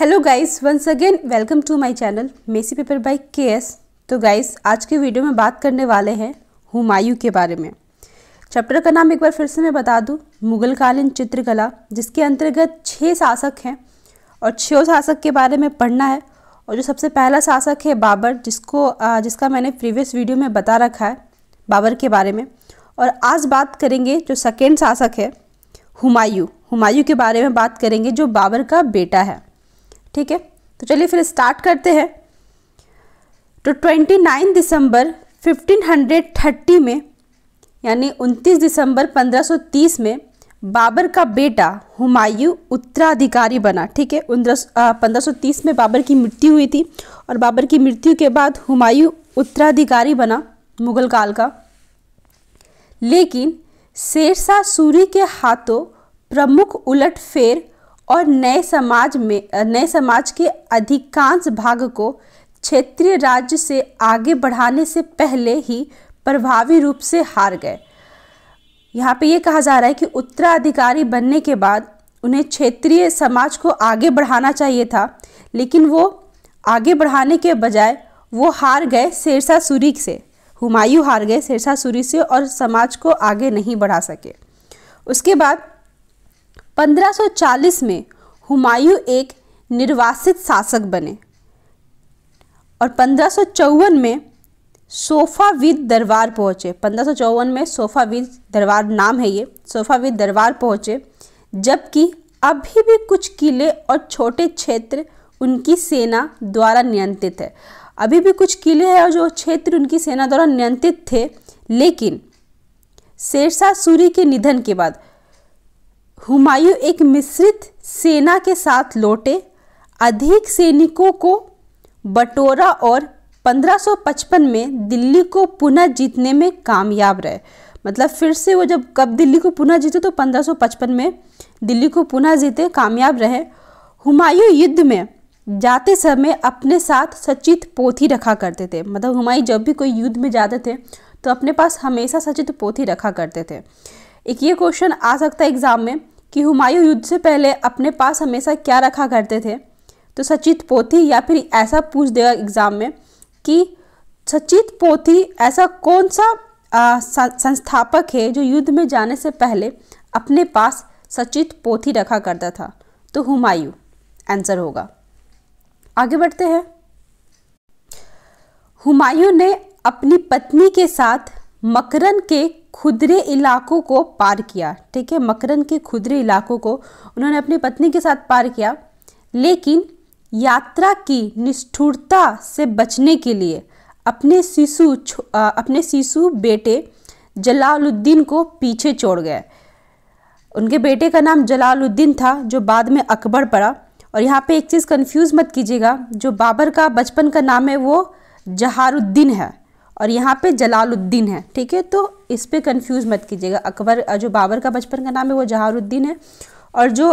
hello guys once again welcome to my channel messy paper by S तो guys आज के video में बात करने वाले हैं हुमायूं के बारे में चैप्टर का नाम एक बार फिर से मैं बता दूं मुगलकालीन चित्रकला जिसके अंतर्गत छः शासक हैं और छः शासक के बारे में पढ़ना है और जो सबसे पहला शासक है बाबर जिसको जिसका मैंने प्रीवियस वीडियो में बता रखा है बाबर के बारे में और आज बात करेंगे जो सेकेंड शासक है हुमायूं हुमायूं के बारे में बात करेंगे जो बाबर का बेटा है ठीक है तो चलिए फिर स्टार्ट करते हैं तो 29 दिसंबर 1530 में यानी 29 दिसंबर 1530 में बाबर का बेटा हुमायूं उत्तराधिकारी बना ठीक है पंद्रह तीस में बाबर की मृत्यु हुई थी और बाबर की मृत्यु के बाद हुमायूं उत्तराधिकारी बना मुगल काल का लेकिन शेरशाह सूरी के हाथों प्रमुख उलटफेर और नए समाज में नए समाज के अधिकांश भाग को क्षेत्रीय राज्य से आगे बढ़ाने से पहले ही प्रभावी रूप से हार गए यहाँ पे ये कहा जा रहा है कि उत्तराधिकारी बनने के बाद उन्हें क्षेत्रीय समाज को आगे बढ़ाना चाहिए था लेकिन वो आगे बढ़ाने के बजाय वो हार गए शेरशाह सूरी से हुमायूं हार गए शेरशाह सूरी से और समाज को आगे नहीं बढ़ा सके उसके बाद 1540 में हुमायूं एक निर्वासित शासक बने और पंद्रह में सोफाविद दरबार पहुँचे पंद्रह में सोफाविद दरबार नाम है ये सोफाविद दरबार पहुँचे जबकि अभी भी कुछ किले और छोटे क्षेत्र उनकी सेना द्वारा नियंत्रित है अभी भी कुछ किले हैं और जो क्षेत्र उनकी सेना द्वारा नियंत्रित थे लेकिन शेरशाह सूरी के निधन के बाद हुमायूं एक मिश्रित सेना के साथ लौटे अधिक सैनिकों को बटोरा और 1555 में दिल्ली को पुनः जीतने में कामयाब रहे मतलब फिर से वो जब कब दिल्ली को पुनः जीते तो 1555 में दिल्ली को पुनः जीते कामयाब रहे हुमायूं युद्ध में जाते समय अपने साथ सचित पोथी रखा करते थे मतलब हुमायूं जब भी कोई युद्ध में जाते थे तो अपने पास हमेशा सचित पोथी रखा करते थे एक ये क्वेश्चन आ सकता है एग्ज़ाम में कि हुमायूं युद्ध से पहले अपने पास हमेशा क्या रखा करते थे तो सचित पोथी या फिर ऐसा पूछ देगा एग्ज़ाम में कि सचित पोथी ऐसा कौन सा आ, संस्थापक है जो युद्ध में जाने से पहले अपने पास सचित पोथी रखा करता था तो हुमायूं आंसर होगा आगे बढ़ते हैं हुमायूं ने अपनी पत्नी के साथ मकरन के खुदरे इलाकों को पार किया ठीक है मकरन के खुदरे इलाकों को उन्होंने अपनी पत्नी के साथ पार किया लेकिन यात्रा की निष्ठुरता से बचने के लिए अपने शिशु अपने शिशु बेटे जलालुद्दीन को पीछे छोड़ गए उनके बेटे का नाम जलालुद्दीन था जो बाद में अकबर पड़ा और यहाँ पे एक चीज़ कंफ्यूज मत कीजिएगा जो बाबर का बचपन का नाम है वो जहारुद्दीन है और यहाँ पे जलालुद्दीन है ठीक है तो इस पर कन्फ्यूज़ मत कीजिएगा अकबर जो बाबर का बचपन का नाम है वो जहारुद्दीन है और जो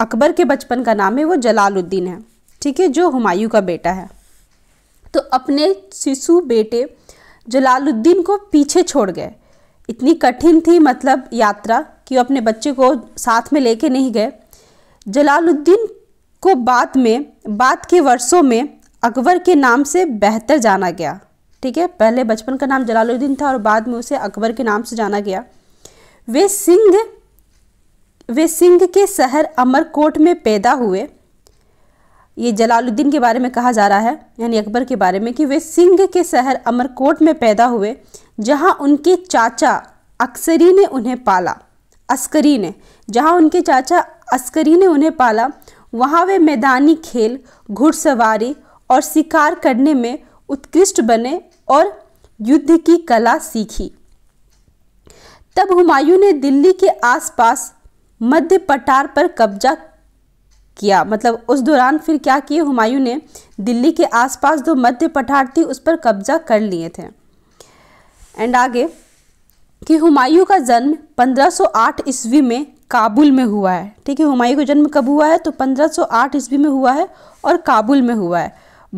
अकबर के बचपन का नाम है वो जलालुद्दीन है ठीक है जो हुमायूं का बेटा है तो अपने शिशु बेटे जलालुद्दीन को पीछे छोड़ गए इतनी कठिन थी मतलब यात्रा कि अपने बच्चे को साथ में लेके नहीं गए जलालुद्दीन को बाद में बाद के वर्षों में अकबर के नाम से बेहतर जाना गया ठीक है पहले बचपन का नाम जलालुद्दीन था और बाद में उसे अकबर के नाम से जाना गया वे सिंह वे सिंह के शहर अमरकोट में पैदा हुए ये जलालुद्दीन के बारे में कहा जा रहा है यानी अकबर के बारे में कि वे सिंह के शहर अमरकोट में पैदा हुए जहाँ उनके चाचा अक्सरी ने उन्हें पाला अस्करी ने जहाँ उनके चाचा अस्करी ने उन्हें पाला वहाँ वे मैदानी खेल घुड़सवारी और शिकार करने में उत्कृष्ट बने और युद्ध की कला सीखी तब हुमायूं ने दिल्ली के आसपास मध्य पठार पर कब्जा किया मतलब उस दौरान फिर क्या किए हुमायूं ने दिल्ली के आसपास जो मध्य पठार थी उस पर कब्जा कर लिए थे एंड आगे कि हुमायूं का जन्म 1508 ईस्वी में काबुल में हुआ है ठीक है हुमायूं का जन्म कब हुआ है तो 1508 ईस्वी में हुआ है और काबुल में हुआ है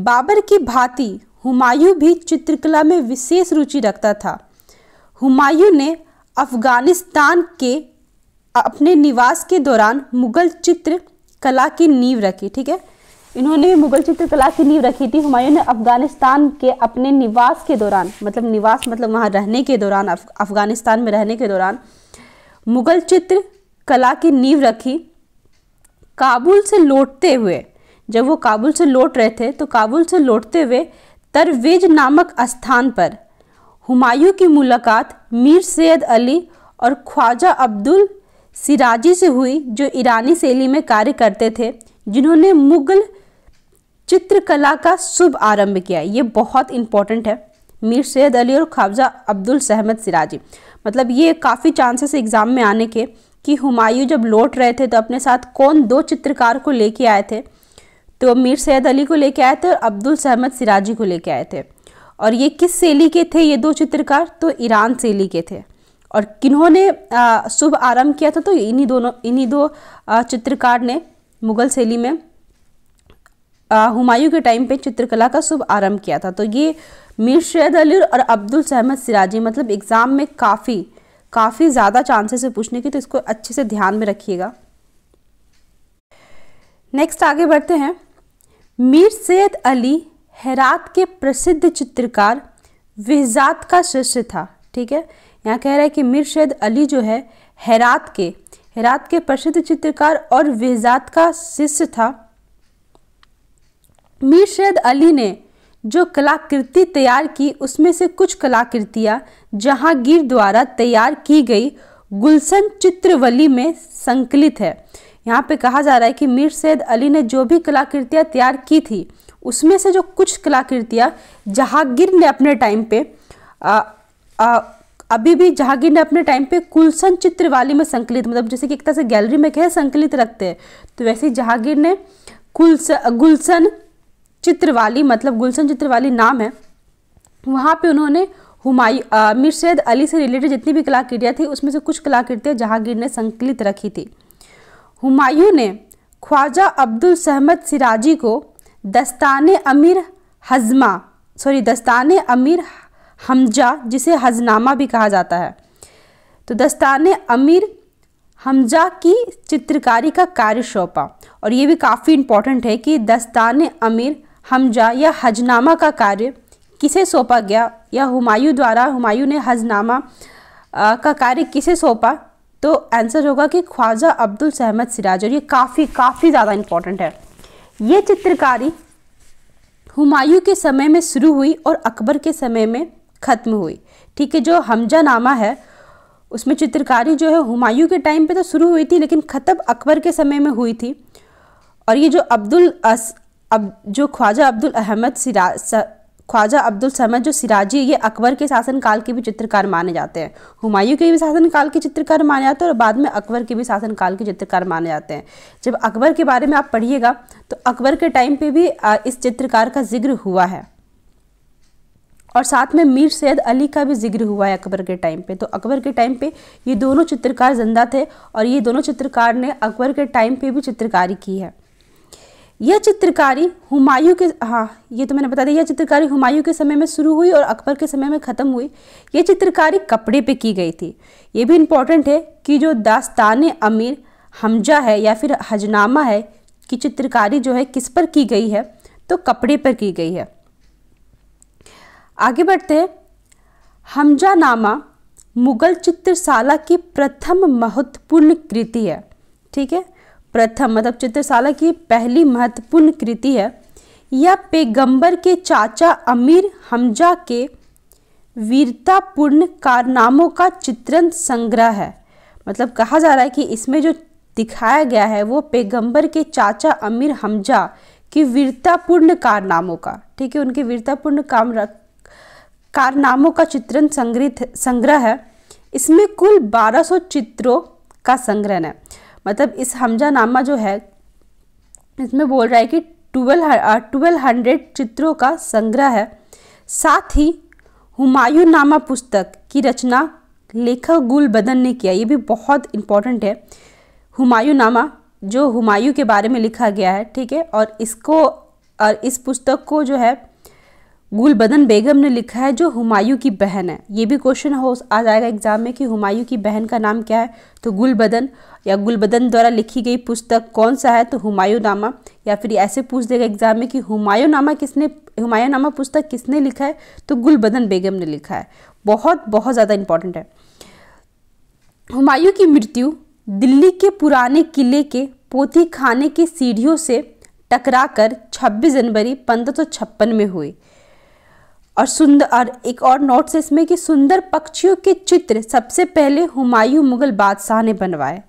बाबर की भांति हुमायूं भी चित्रकला में विशेष रुचि रखता था हुमायूं ने अफगानिस्तान के अपने निवास के दौरान मुगल चित्र कला की नींव रखी ठीक है इन्होंने मुगल चित्रकला की नींव रखी थी हुमायूं ने अफगानिस्तान के अपने निवास के दौरान मतलब निवास मतलब वहाँ रहने के दौरान अफगानिस्तान में रहने के दौरान मुगल चित्र कला की नींव रखी काबुल से लौटते हुए जब वो काबुल से लौट रहे थे तो काबुल से लौटते हुए तरवेज नामक स्थान पर हुमायूं की मुलाकात मीर सैद अली और ख्वाजा अब्दुल सिराजी से हुई जो ईरानी शैली में कार्य करते थे जिन्होंने मुगल चित्रकला का शुभ आरंभ किया ये बहुत इंपॉर्टेंट है मीर सैद अली और ख्वाजा अब्दुल सहमद सिराजी मतलब ये काफ़ी चांसेस एग्ज़ाम में आने के कि हुमायूं जब लौट रहे थे तो अपने साथ कौन दो चित्रकार को लेके आए थे तो मीर सैद अली को लेके आए थे और अब्दुल सहमद सिराजी को लेके आए थे और ये किस शैली के थे ये दो चित्रकार तो ईरान शैली के थे और किन्होंने शुभ आरंभ किया था तो इन्हीं दोनों इन्हीं दो चित्रकार ने मुगल शैली में हुमायूं के टाइम पे चित्रकला का शुभ आरंभ किया था तो ये मीर सैद अली और अब्दुल सहमद सिराजी मतलब एग्ज़ाम में काफ़ी काफ़ी ज़्यादा चांसेस है पूछने की तो इसको अच्छे से ध्यान में रखिएगा नेक्स्ट आगे बढ़ते हैं मीर सैद अली हैरात के प्रसिद्ध चित्रकार वहजात का शिष्य था ठीक है यहाँ कह रहा है कि मीर सैद अली जो है हैरात के हैरात के प्रसिद्ध चित्रकार और वहजात का शिष्य था मीर सैद अली ने जो कलाकृति तैयार की उसमें से कुछ कलाकृतियाँ जहांगीर द्वारा तैयार की गई गुलशन चित्रवली में संकलित है यहाँ पे कहा जा रहा है कि मीर सैद अली ने जो भी कलाकृतियाँ तैयार की थी उसमें से जो कुछ कलाकृतियाँ जहांगीर ने अपने टाइम पे आ, आ, अभी भी जहांगीर ने अपने टाइम पे कुलसन चित्रवाली में संकलित मतलब जैसे कि एक तरह से गैलरी में कहे संकलित रखते हैं तो वैसे ही जहांगीर ने कुलस गुलसन चित्रवाली मतलब गुलसन चित्रवाली नाम है वहाँ पे उन्होंने हुमायूं मिर्शेद अली से रिलेटेड जितनी भी कलाकृतियाँ थी उसमें से कुछ कलाकृतियाँ जहांगीर ने संकलित रखी थी हुमायूं ने ख्वाजा अब्दुल सहमद सिराजी को दस्तान अमीर हजमा सॉरी दस्तान अमीर हमजा जिसे हजनामा भी कहा जाता है तो दस्तान अमीर हमजा की चित्रकारी का कार्य सौंपा और ये भी काफ़ी इम्पोर्टेंट है कि दस्तान अमीर हमजा या हजनामा का कार्य किसे सौंपा गया या हुमायूं द्वारा हुमायूं ने हजनामा का कार्य किसे सौंपा तो आंसर होगा कि ख्वाजा अब्दुल सहमद सिराज और ये काफ़ी काफ़ी ज़्यादा इम्पोर्टेंट है ये चित्रकारी हुमायूं के समय में शुरू हुई और अकबर के समय में ख़त्म हुई ठीक है जो हमजा नामा है उसमें चित्रकारी जो है हुमायूं के टाइम पे तो शुरू हुई थी लेकिन ख़त्म अकबर के समय में हुई थी और ये जो अब्दुल अस अब जो ख्वाजा अब्दुल अहमद सिराज ख्वाजा अब्दुल समद जो सिराजी ये अकबर के शासनकाल के भी चित्रकार माने जाते हैं हुमायूं के भी शासनकाल के चित्रकार माने जाते हैं और बाद में अकबर के भी शासनकाल के चित्रकार माने जाते हैं जब अकबर के बारे में आप पढ़िएगा तो अकबर के टाइम पे भी इस चित्रकार का जिक्र हुआ है और साथ में मीर सैद अली का भी जिक्र हुआ है अकबर के टाइम पे तो अकबर के टाइम पे ये दोनों चित्रकार जिंदा थे और ये दोनों चित्रकार ने अकबर के टाइम पे भी चित्रकारी की है यह चित्रकारी हुमायूं के हाँ ये तो मैंने बता दिया यह चित्रकारी हुमायूं के समय में शुरू हुई और अकबर के समय में ख़त्म हुई यह चित्रकारी कपड़े पे की गई थी ये भी इम्पॉर्टेंट है कि जो दास्तान अमीर हमजा है या फिर हजनामा है कि चित्रकारी जो है किस पर की गई है तो कपड़े पर की गई है आगे बढ़ते हैं हमजा नामा मुगल चित्रशाला की प्रथम महत्वपूर्ण कृति है ठीक है प्रथम मतलब चित्रशाला की पहली महत्वपूर्ण कृति है यह पैगंबर के चाचा अमीर हमजा के वीरतापूर्ण कारनामों का चित्रण संग्रह है मतलब कहा जा रहा है कि इसमें जो दिखाया गया है वो पैगंबर के चाचा अमीर हमजा की वीरतापूर्ण कारनामों का ठीक है उनके वीरतापूर्ण काम कारनामों का चित्रण संग्रह संग्रह है इसमें कुल 1200 चित्रों का संग्रहण है मतलब इस हमजा नामा जो है इसमें बोल रहा है कि ट्वेल्व ट्वेल्व हंड्रेड चित्रों का संग्रह है साथ ही हुमायूं नामा पुस्तक की रचना लेखक गुल बदन ने किया ये भी बहुत इम्पॉर्टेंट है हुमायूं नामा जो हुमायूं के बारे में लिखा गया है ठीक है और इसको और इस पुस्तक को जो है गुलबदन बेगम ने लिखा है जो हुमायूं की बहन है ये भी क्वेश्चन हो आ जाएगा एग्ज़ाम में कि हुमायूं की बहन का नाम क्या है तो गुलबदन या गुलबदन द्वारा लिखी गई पुस्तक कौन सा है तो हुमायूं नामा या फिर ऐसे पूछ देगा एग्जाम में कि हुमायूं नामा किसने हुमायूं नामा पुस्तक किसने लिखा है तो गुलबदन बेगम ने लिखा है बहुत बहुत ज़्यादा इंपॉर्टेंट है हुमायूं की मृत्यु दिल्ली के पुराने किले के पोथी खाने की सीढ़ियों से कर छब्बीस जनवरी पंद्रह में हुई और सुंदर और एक और नोट से इसमें कि सुंदर पक्षियों के चित्र सबसे पहले हुमायूं मुगल बादशाह ने बनवाए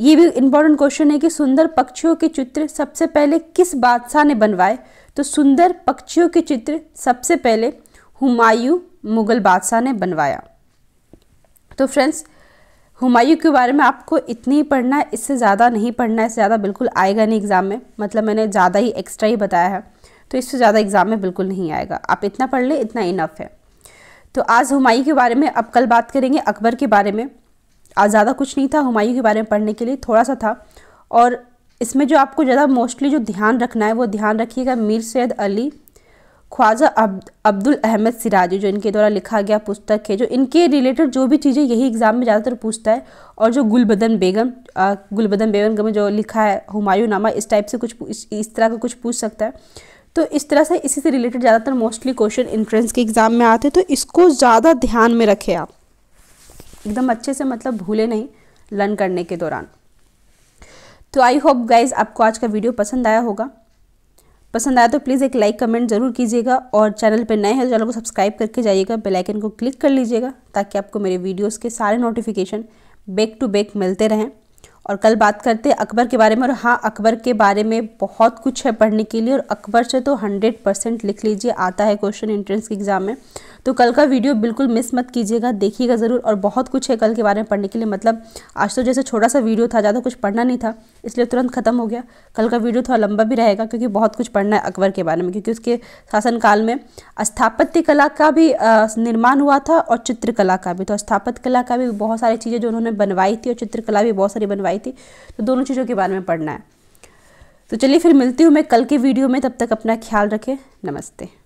ये भी इम्पोर्टेंट क्वेश्चन है कि सुंदर पक्षियों के चित्र सबसे पहले किस बादशाह ने बनवाए तो सुंदर पक्षियों के चित्र सबसे पहले हुमायूं मुगल बादशाह ने बनवाया तो फ्रेंड्स हुमायूं के बारे में आपको इतनी ही पढ़ना है इससे ज़्यादा नहीं पढ़ना है इससे ज़्यादा बिल्कुल आएगा नहीं एग्ज़ाम में मतलब मैंने ज़्यादा ही एक्स्ट्रा ही बताया है तो इससे ज़्यादा एग्ज़ाम में बिल्कुल नहीं आएगा आप इतना पढ़ लें इतना इनफ है तो आज हुमायूं के बारे में अब कल बात करेंगे अकबर के बारे में ज़्यादा कुछ नहीं था हुमायूं के बारे में पढ़ने के लिए थोड़ा सा था और इसमें जो आपको ज़्यादा मोस्टली जो ध्यान रखना है वो ध्यान रखिएगा मीर सैद अली ख्वाजा अब अब्दुल अहमद सिराजी जो इनके द्वारा लिखा गया पुस्तक है जो इनके रिलेटेड जो भी चीज़ें यही एग्ज़ाम में ज़्यादातर पूछता है और जो गुलबदन बेगम गुलबदन बेगम में जो लिखा है हुमायूं नामा इस टाइप से कुछ इस, इस तरह का कुछ पूछ सकता है तो इस तरह से इसी से रिलेटेड ज़्यादातर मोस्टली क्वेश्चन इंट्रेंस के एग्ज़ाम में आते हैं तो इसको ज़्यादा ध्यान में रखें आप एकदम अच्छे से मतलब भूले नहीं लर्न करने के दौरान तो आई होप गाइज आपको आज का वीडियो पसंद आया होगा पसंद आया तो प्लीज़ एक लाइक कमेंट ज़रूर कीजिएगा और चैनल पर नए हैं तो चैनल को सब्सक्राइब करके जाइएगा बेल आइकन को क्लिक कर लीजिएगा ताकि आपको मेरे वीडियोस के सारे नोटिफिकेशन बैक टू बैक मिलते रहें और कल बात करते हैं अकबर के बारे में और हाँ अकबर के बारे में बहुत कुछ है पढ़ने के लिए और अकबर से तो हंड्रेड परसेंट लिख लीजिए आता है क्वेश्चन एंट्रेंस के एग्ज़ाम में तो कल का वीडियो बिल्कुल मिस मत कीजिएगा देखिएगा ज़रूर और बहुत कुछ है कल के बारे में पढ़ने के लिए मतलब आज तो जैसे छोटा सा वीडियो था ज़्यादा कुछ पढ़ना नहीं था इसलिए तुरंत ख़त्म हो गया कल का वीडियो थोड़ा लंबा भी रहेगा क्योंकि बहुत कुछ पढ़ना है अकबर के बारे में क्योंकि उसके शासनकाल में स्थापत्य कला का भी निर्माण हुआ था और चित्रकला का भी तो स्थापत्य कला का भी बहुत सारी चीज़ें जो उन्होंने बनवाई थी और चित्रकला भी बहुत सारी बनवाई करवाई थी तो दोनों चीज़ों के बारे में पढ़ना है तो चलिए फिर मिलती हूँ मैं कल के वीडियो में तब तक अपना ख्याल रखें नमस्ते